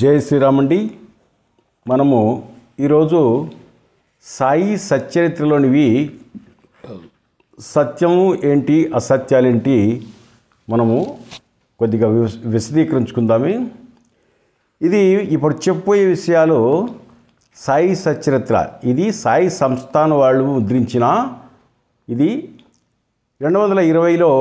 జై శ్రీరామండి మనము ఈరోజు సాయి సచ్చరిత్రలోనివి సత్యము ఏంటి అసత్యాలేంటి మనము కొద్దిగా విశదీకరించుకుందామే ఇది ఇప్పుడు చెప్పబోయే విషయాలు సాయి సచ్చరిత్ర ఇది సాయి సంస్థాన వాళ్ళు ముద్రించిన ఇది రెండు వందల ఇరవైలో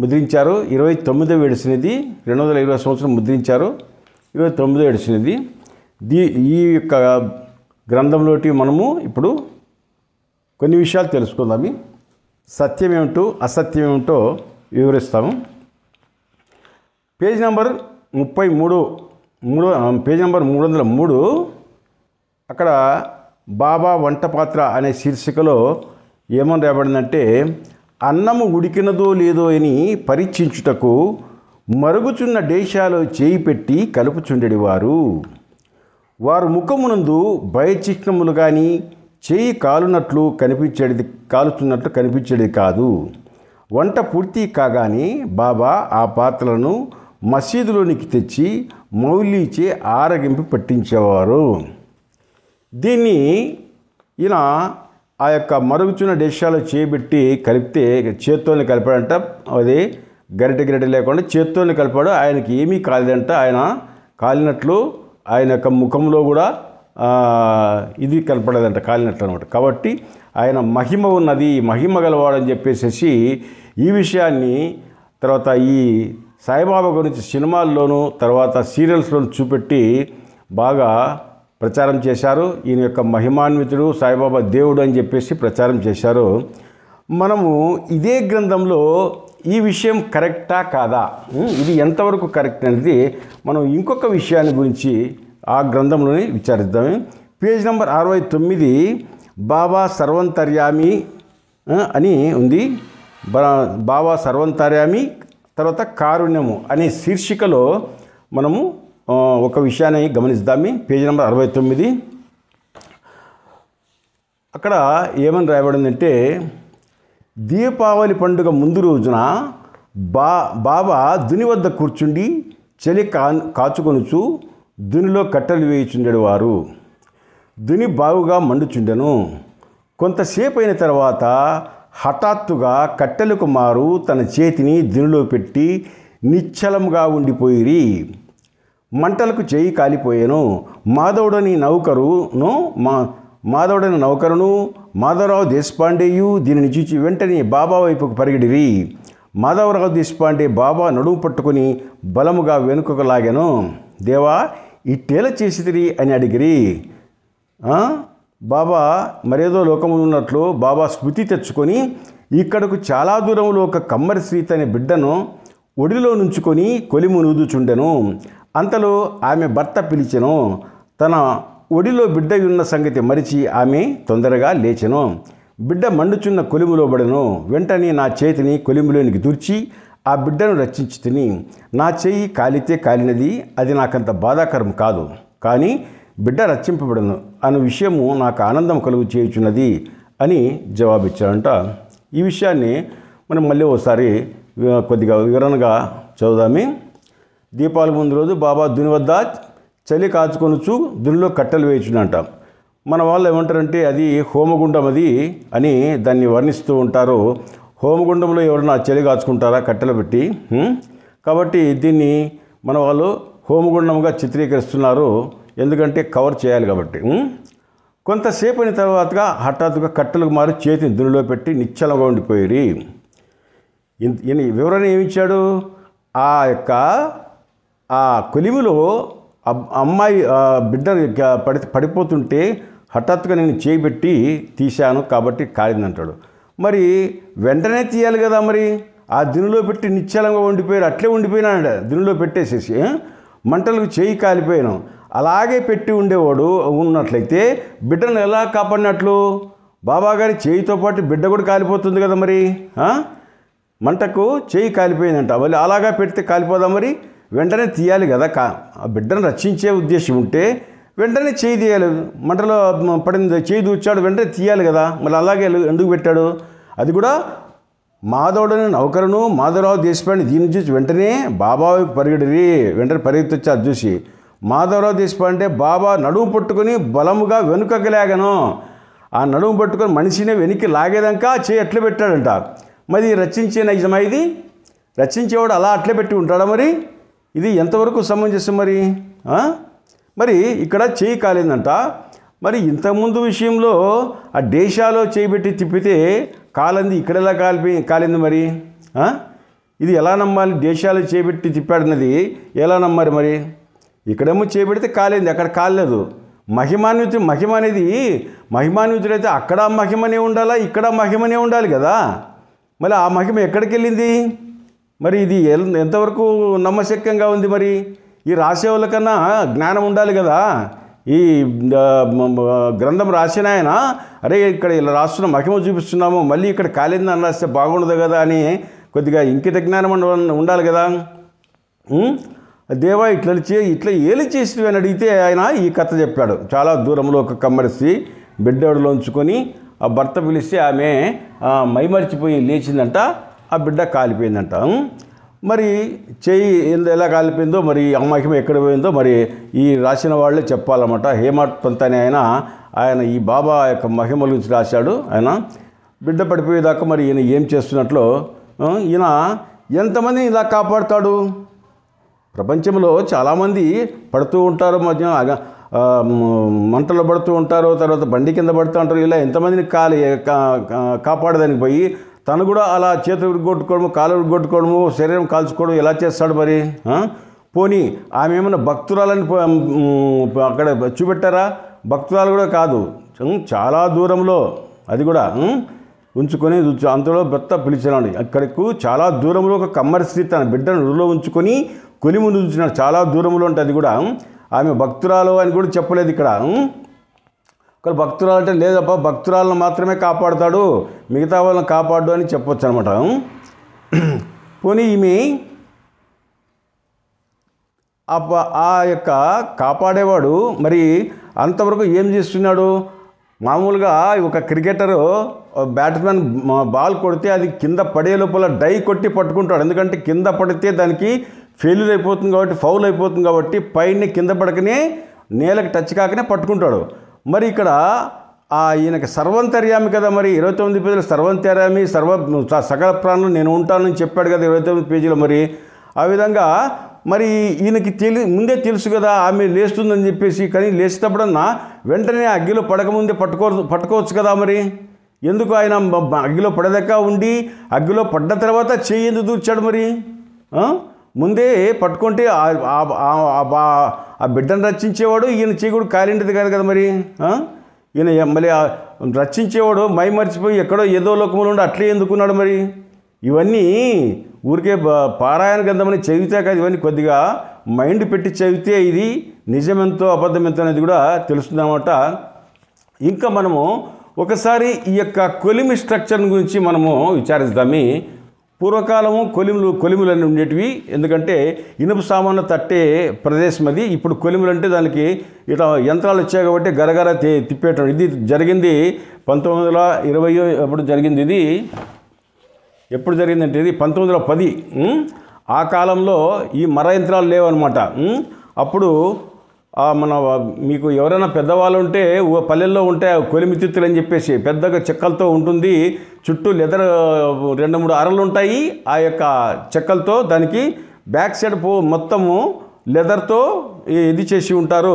ముద్రించారు ఇరవై తొమ్మిదో విడిసినది రెండు వందల ఇరవై సంవత్సరం ముద్రించారు ఇరవై తొమ్మిదో ఏడిచినది దీ ఈ యొక్క గ్రంథంలోటి మనము ఇప్పుడు కొన్ని విషయాలు తెలుసుకుందాము సత్యం ఏమిటో అసత్యం ఏమిటో వివరిస్తాము పేజ్ నెంబర్ ముప్పై మూడు మూడు పేజ్ నెంబర్ మూడు వందల మూడు అక్కడ బాబా వంట పాత్ర అనే శీర్షికలో ఏమని రాబడిందంటే అన్నము ఉడికినదో లేదో అని పరీక్షించుటకు మరుగుచున్న దేశాలు చేయి పెట్టి కలుపుచుండెడివారు వారు ముఖమునందు భయచిహ్నములు కానీ చేయి కాలునట్లు కనిపించేది కాలుచున్నట్లు కనిపించేది కాదు వంట పూర్తి కాగానే బాబా ఆ పాత్రలను మసీదులోనికి తెచ్చి మౌలీచే ఆరగింపు పట్టించేవారు దీన్ని ఈయన ఆ యొక్క మరుగుచున్న దేశాలు చేయబెట్టి కలిపితే చేత్తోని కలిపాడంట అదే గరిట గరిట లేకుండా చేత్తోని కలిపాడు ఆయనకి ఏమీ కాలేదంట ఆయన కాలినట్లు ఆయన యొక్క ముఖంలో కూడా ఇది కనపడదంట కాలినట్లు అనమాట కాబట్టి ఆయన మహిమ ఉన్నది మహిమ గలవాడని చెప్పేసేసి ఈ విషయాన్ని తర్వాత ఈ సాయిబాబా గురించి సినిమాల్లోనూ తర్వాత సీరియల్స్లోనూ చూపెట్టి బాగా ప్రచారం చేశారు ఈయన యొక్క మహిమాన్వితుడు సాయిబాబా దేవుడు అని చెప్పేసి ప్రచారం చేశారు మనము ఇదే గ్రంథంలో ఈ విషయం కరెక్టా కాదా ఇది ఎంతవరకు కరెక్ట్ అనేది మనం ఇంకొక విషయాన్ని గురించి ఆ గ్రంథంలోని విచారిద్దాం పేజ్ నెంబర్ అరవై తొమ్మిది బాబా సర్వంతర్యామి అని ఉంది బాబా సర్వంతర్యామి తర్వాత కారుణ్యము అనే శీర్షికలో మనము ఒక విషయాన్ని గమనిస్తాము పేజ్ నెంబర్ అరవై తొమ్మిది అక్కడ ఏమని రాయబడిందంటే దీపావళి పండుగ ముందు రోజున బా బాబా దుని వద్ద కూర్చుండి చలి కా కాచుకొనుచు దునిలో కట్టెలు వారు దుని బావుగా మండుచుండెను కొంతసేపు అయిన తర్వాత హఠాత్తుగా కట్టెలకు మారు తన చేతిని దునిలో పెట్టి నిశ్చలంగా ఉండిపోయిరి మంటలకు చేయి కాలిపోయాను మాధవుడని నౌకరును మా మాధవుడని నౌకరును మాధవరావు దేశపాండేయు దీనిని చూచి వెంటనే బాబా వైపుకు పరిగెడివి మాధవరావు దేశపాండే బాబా నడుము పట్టుకుని బలముగా వెనుకకు లాగాను దేవా ఇట్టేలా చేసిదిరి అని అడిగిరి బాబా మరేదో లోకమున్నట్లు బాబా స్మృతి తెచ్చుకొని ఇక్కడకు చాలా దూరంలో ఒక కమ్మరి స్వీత్ అనే బిడ్డను ఒడిలో నుంచుకొని కొలిము నూదుచుండెను అంతలో ఆమె భర్త పిలిచెను తన ఒడిలో బిడ్డయున్న సంగతి మరిచి ఆమె తొందరగా లేచెను బిడ్డ మండుచున్న బడను వెంటనే నా చేతిని కొలిములోనికి దూర్చి ఆ బిడ్డను రక్షించి తిని నా చేయి కాలితే కాలినది అది నాకంత బాధాకరం కాదు కానీ బిడ్డ రక్షింపబడను అన్న విషయము నాకు ఆనందం కలుగు చేయుచున్నది అని జవాబిచ్చాడంట ఈ విషయాన్ని మనం మళ్ళీ ఒకసారి కొద్దిగా వివరణగా చదువుదామే దీపావళి ముందు రోజు బాబా దుని వద్ద చలి కాచుకొనుచు దీనిలో కట్టెలు వేయుచునంట మన వాళ్ళు ఏమంటారంటే అది హోమగుండం అది అని దాన్ని వర్ణిస్తూ ఉంటారు హోమగుండంలో ఎవరైనా చలి కాచుకుంటారా కట్టెలు పెట్టి కాబట్టి దీన్ని మన వాళ్ళు హోమగుండంగా చిత్రీకరిస్తున్నారు ఎందుకంటే కవర్ చేయాలి కాబట్టి కొంతసేపు అయిన తర్వాతగా హఠాత్తుగా కట్టెలకు మారి చేతిని దునిలో పెట్టి నిశ్చలంగా ఉండిపోయి వివరణ ఏమిచ్చాడు ఆ యొక్క ఆ కొలిమిలో అమ్మాయి బిడ్డ పడి పడిపోతుంటే హఠాత్తుగా నేను చేయిబెట్టి తీశాను కాబట్టి కాలిందంటాడు మరి వెంటనే తీయాలి కదా మరి ఆ దినులో పెట్టి నిశ్చలంగా ఉండిపోయారు అట్లే ఉండిపోయినాడు దినులో పెట్టేసేసి మంటలకు చేయి కాలిపోయాను అలాగే పెట్టి ఉండేవాడు ఉన్నట్లయితే బిడ్డను ఎలా కాపాడినట్లు బాబాగారి చేయితో పాటు బిడ్డ కూడా కాలిపోతుంది కదా మరి మంటకు చేయి కాలిపోయిందంట మళ్ళీ అలాగా పెడితే కాలిపోదా మరి వెంటనే తీయాలి కదా కా ఆ బిడ్డను రక్షించే ఉద్దేశం ఉంటే వెంటనే చేయి తీయాలి మంటలో పడింది చేయి దూచాడు వెంటనే తీయాలి కదా మళ్ళీ అలాగే ఎందుకు పెట్టాడు అది కూడా మాధవుడని నౌకరును మాధవరావు దేశపాండి దీని చూసి వెంటనే బాబా పరిగెడిరి వెంటనే పరిగెత్తొచ్చారు చూసి మాధవరావు దేశపాండే బాబా నడుము పట్టుకొని బలముగా వెనుకకు లాగను ఆ నడుము పట్టుకొని మనిషిని వెనక్కి లాగేదాకా చేయి ఎట్లా పెట్టాడంట మరి రచించే నిజమైది రచించేవాడు అలా అట్లే పెట్టి ఉంటాడా మరి ఇది ఎంతవరకు సమంజసం మరి మరి ఇక్కడ చేయి కాలేదంట మరి ఇంతకుముందు విషయంలో ఆ దేశాలో చేయిబెట్టి తిప్పితే కాలంది ఇక్కడెలా కాలిపి కాలింది మరి ఇది ఎలా నమ్మాలి దేశాలు చేపెట్టి తిప్పాడన్నది ఎలా నమ్మారు మరి ఇక్కడేమో చేపెడితే కాలేదు అక్కడ కాలేదు మహిమాన్వితుడు మహిమ అనేది మహిమాన్వితుడైతే అక్కడ మహిమనే ఉండాలా ఇక్కడ మహిమనే ఉండాలి కదా మళ్ళీ ఆ మహిమ ఎక్కడికి వెళ్ళింది మరి ఇది ఎంతవరకు నమ్మశక్యంగా ఉంది మరి ఈ రాసేవాళ్ళ కన్నా జ్ఞానం ఉండాలి కదా ఈ గ్రంథం రాసిన ఆయన అరే ఇక్కడ ఇలా రాస్తున్న మహిమ చూపిస్తున్నాము మళ్ళీ ఇక్కడ కాలేదని అని రాస్తే బాగుండదు కదా అని కొద్దిగా ఇంకిత జ్ఞానం ఉండాలి కదా దేవా ఇట్లా చే ఇట్లా ఏలి చేసినవి అని అడిగితే ఆయన ఈ కథ చెప్పాడు చాలా దూరంలో ఒక కమ్మరిసి బిడ్డోడులో ఉంచుకొని ఆ భర్త పిలిస్తే ఆమె మైమరిచిపోయి లేచిందంట ఆ బిడ్డ కాలిపోయిందంట మరి చేయి ఎలా కాలిపోయిందో మరి అమ్మాయికి ఎక్కడ పోయిందో మరి ఈ రాసిన వాళ్ళే చెప్పాలన్నమాట హేమట్ అని ఆయన ఆయన ఈ బాబా యొక్క మహిమల గురించి రాశాడు ఆయన బిడ్డ పడిపోయేదాకా మరి ఈయన ఏం చేస్తున్నట్లు ఈయన ఎంతమంది ఇలా కాపాడుతాడు ప్రపంచంలో చాలామంది పడుతూ ఉంటారు మధ్య మంటలు పడుతూ ఉంటారు తర్వాత బండి కింద పడుతూ ఉంటారు ఇలా ఎంతమందిని కాలి కాపాడదానికి పోయి తను కూడా అలా చేతులు విరగొట్టుకోవడము కాలు కొట్టుకోవడము శరీరం కాల్చుకోవడం ఎలా చేస్తాడు మరి పోనీ ఆమె ఏమైనా భక్తురాలని అక్కడ చూపెట్టారా భక్తురాలు కూడా కాదు చాలా దూరంలో అది కూడా ఉంచుకొని అంతలో బెత్త పిలిచినాడు అక్కడకు చాలా దూరంలో ఒక కమ్మరి స్త్రీ తన బిడ్డను రులో ఉంచుకొని కొలి ముందు ఉంచినాడు చాలా దూరంలో ఉంటుంది అది కూడా ఆమె భక్తురాలు అని కూడా చెప్పలేదు ఇక్కడ కానీ భక్తురాలు అంటే లేదప్ప భక్తురాలను మాత్రమే కాపాడుతాడు మిగతా వాళ్ళని కాపాడు అని చెప్పొచ్చు అనమాట పోనీ ఈమె ఆ యొక్క కాపాడేవాడు మరి అంతవరకు ఏం చేస్తున్నాడు మామూలుగా ఒక క్రికెటరు బ్యాట్స్మెన్ బాల్ కొడితే అది కింద పడే లోపల డై కొట్టి పట్టుకుంటాడు ఎందుకంటే కింద పడితే దానికి ఫెయిల్యూర్ అయిపోతుంది కాబట్టి ఫౌల్ అయిపోతుంది కాబట్టి పైన కింద పడకనే నేలకు టచ్ కాకనే పట్టుకుంటాడు మరి ఇక్కడ ఈయనకి సర్వంతర్యామి కదా మరి ఇరవై తొమ్మిది పేజీలు సర్వంతర్యామి సర్వ సకల ప్రాణులు నేను ఉంటానని చెప్పాడు కదా ఇరవై తొమ్మిది పేజీలు మరి ఆ విధంగా మరి ఈయనకి తెలి ముందే తెలుసు కదా ఆమె లేస్తుందని చెప్పేసి కానీ లేచేటప్పుడన్నా వెంటనే అగ్గిలో పడకముందే పట్టుకో పట్టుకోవచ్చు కదా మరి ఎందుకు ఆయన అగ్గిలో పడదక్క ఉండి అగ్గిలో పడ్డ తర్వాత చేయి ఎందుకు దూర్చాడు మరి ముందే పట్టుకుంటే ఆ బిడ్డను రక్షించేవాడు ఈయన చీకుడు కాలింటిది కాదు కదా మరి ఈయన మళ్ళీ రక్షించేవాడు మై మర్చిపోయి ఎక్కడో ఏదో లోకంలో ఉండి అట్లే ఎందుకున్నాడు మరి ఇవన్నీ ఊరికే పారాయణ గ్రంథమని చదివితే కాదు ఇవన్నీ కొద్దిగా మైండ్ పెట్టి చదివితే ఇది నిజమెంతో అబద్ధమెంతో అనేది కూడా తెలుస్తుందన్నమాట ఇంకా మనము ఒకసారి ఈ యొక్క కొలిమి స్ట్రక్చర్ గురించి మనము విచారిస్తామే పూర్వకాలము కొలిములు కొలిములని ఉండేటివి ఎందుకంటే ఇనుప సామాన్లు తట్టే ప్రదేశం అది ఇప్పుడు కొలిములు అంటే దానికి ఇట్లా యంత్రాలు వచ్చాయి కాబట్టి గరగర తిప్పేటం ఇది జరిగింది పంతొమ్మిది వందల ఇరవై ఎప్పుడు జరిగింది ఇది ఎప్పుడు జరిగిందంటే ఇది పంతొమ్మిది వందల పది ఆ కాలంలో ఈ మర యంత్రాలు లేవన్నమాట అప్పుడు మన మీకు ఎవరైనా పెద్దవాళ్ళు ఉంటే పల్లెల్లో ఉంటే కొలిమితిత్తులు అని చెప్పేసి పెద్దగా చెక్కలతో ఉంటుంది చుట్టూ లెదర్ రెండు మూడు అరలు ఉంటాయి ఆ యొక్క చెక్కలతో దానికి బ్యాక్ సైడ్ పో మొత్తము లెదర్తో ఇది చేసి ఉంటారు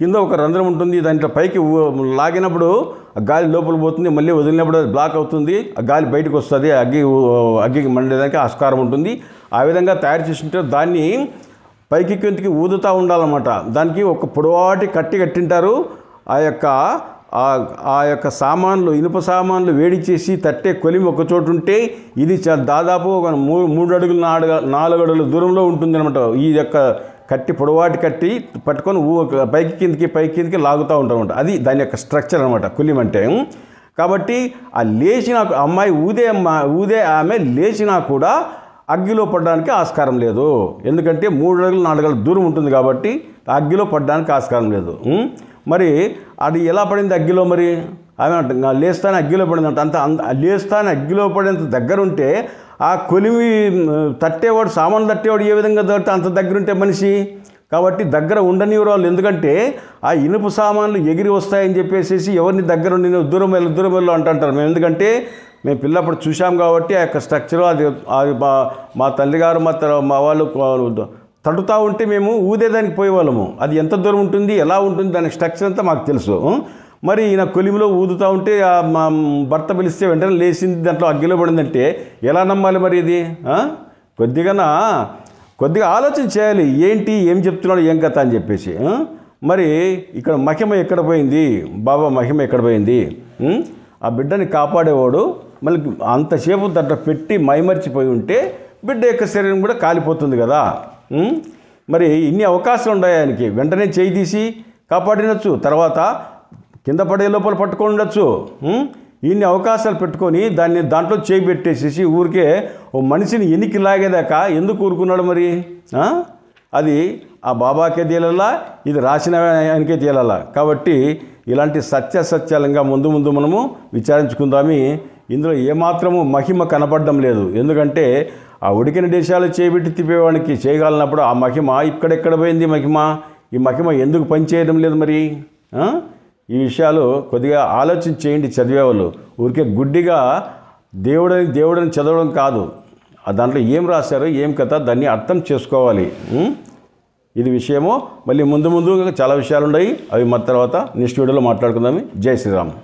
కింద ఒక రంధ్రం ఉంటుంది దాంట్లో పైకి లాగినప్పుడు గాలి లోపల పోతుంది మళ్ళీ వదిలినప్పుడు అది బ్లాక్ అవుతుంది ఆ గాలి బయటకు వస్తుంది అగ్గి అగ్గికి మండేదానికి ఆస్కారం ఉంటుంది ఆ విధంగా తయారు చేసి ఉంటారు దాన్ని పైకి కిందికి ఊదుతూ ఉండాలన్నమాట దానికి ఒక పొడవాటి కట్టి కట్టింటారు ఆ యొక్క ఆ యొక్క సామాన్లు ఇనుప సామాన్లు వేడి చేసి తట్టే కొలిమి ఒక చోటు ఉంటే ఇది దాదాపు ఒక మూడు మూడు అడుగులు నాలుగు నాలుగు అడుగుల దూరంలో ఉంటుంది అనమాట ఈ యొక్క కట్టి పొడవాటి కట్టి పట్టుకొని ఊ పైకి కిందికి పైకి కిందికి లాగుతూ ఉంటామన్నమాట అది దాని యొక్క స్ట్రక్చర్ అనమాట కొలిం అంటే కాబట్టి ఆ లేచిన అమ్మాయి ఊదే ఊదే ఆమె లేచినా కూడా అగ్గిలో పడడానికి ఆస్కారం లేదు ఎందుకంటే మూడు అడుగులు నాలుగు దూరం ఉంటుంది కాబట్టి అగ్గిలో పడడానికి ఆస్కారం లేదు మరి అది ఎలా పడింది అగ్గిలో మరి ఆమె లేస్తానే అగ్గిలో పడింది అంట అంత లేస్తానే అగ్గిలో పడేంత దగ్గరుంటే ఆ కొలిమి తట్టేవాడు సామాన్లు తట్టేవాడు ఏ విధంగా తట్టే అంత దగ్గర ఉంటే మనిషి కాబట్టి దగ్గర ఉండని వాళ్ళు ఎందుకంటే ఆ ఇనుపు సామాన్లు ఎగిరి వస్తాయని చెప్పేసి ఎవరిని దగ్గర ఉండి దూరం వెళ్ళు దూరం వెళ్ళు అంటుంటారు మేము ఎందుకంటే మేము పిల్లప్పుడు చూసాం కాబట్టి ఆ యొక్క స్ట్రక్చర్ అది అది మా తల్లిగారు మా మా వాళ్ళు తడుతూ ఉంటే మేము ఊదేదానికి పోయేవాళ్ళము అది ఎంత దూరం ఉంటుంది ఎలా ఉంటుంది దాని స్ట్రక్చర్ అంతా మాకు తెలుసు మరి ఈయన కొలిమిలో ఊదుతూ ఉంటే మా భర్త పిలిస్తే వెంటనే లేచింది దాంట్లో అగ్గిలో పడిందంటే ఎలా నమ్మాలి మరి ఇది కొద్దిగానా కొద్దిగా ఆలోచన చేయాలి ఏంటి ఏం చెప్తున్నాడు ఏం కథ అని చెప్పేసి మరి ఇక్కడ మహిమ ఎక్కడ పోయింది బాబా మహిమ ఎక్కడ పోయింది ఆ బిడ్డని కాపాడేవాడు మళ్ళీ అంతసేపు దట్ట పెట్టి మైమర్చిపోయి ఉంటే బిడ్డ యొక్క శరీరం కూడా కాలిపోతుంది కదా మరి ఇన్ని అవకాశాలు ఉన్నాయి ఆయనకి వెంటనే చేయి తీసి కాపాడినచ్చు తర్వాత కింద పడే లోపల పట్టుకొని ఉండొచ్చు ఇన్ని అవకాశాలు పెట్టుకొని దాన్ని దాంట్లో చేయి పెట్టేసేసి ఊరికే ఓ మనిషిని ఎనికి లాగేదాకా ఎందుకు ఊరుకున్నాడు మరి అది ఆ బాబాకే తేలలా ఇది రాసిన ఆయనకే తేలాలా కాబట్టి ఇలాంటి సత్యాసత్యాలంగా ముందు ముందు మనము విచారించుకుందామి ఇందులో ఏమాత్రము మహిమ కనపడడం లేదు ఎందుకంటే ఆ ఉడికిన దేశాలు చేపెట్టి తిప్పేవాడికి చేయగలనప్పుడు ఆ మహిమ ఇక్కడెక్కడ పోయింది మహిమ ఈ మహిమ ఎందుకు పనిచేయడం లేదు మరి ఈ విషయాలు కొద్దిగా ఆలోచన చేయండి చదివేవాళ్ళు ఊరికే గుడ్డిగా దేవుడని దేవుడని చదవడం కాదు దాంట్లో ఏం రాశారో ఏం కథ దాన్ని అర్థం చేసుకోవాలి ఇది విషయమో మళ్ళీ ముందు ముందు చాలా విషయాలు ఉన్నాయి అవి మన తర్వాత నెక్స్ట్ వీడియోలో మాట్లాడుకుందాం జై శ్రీరామ్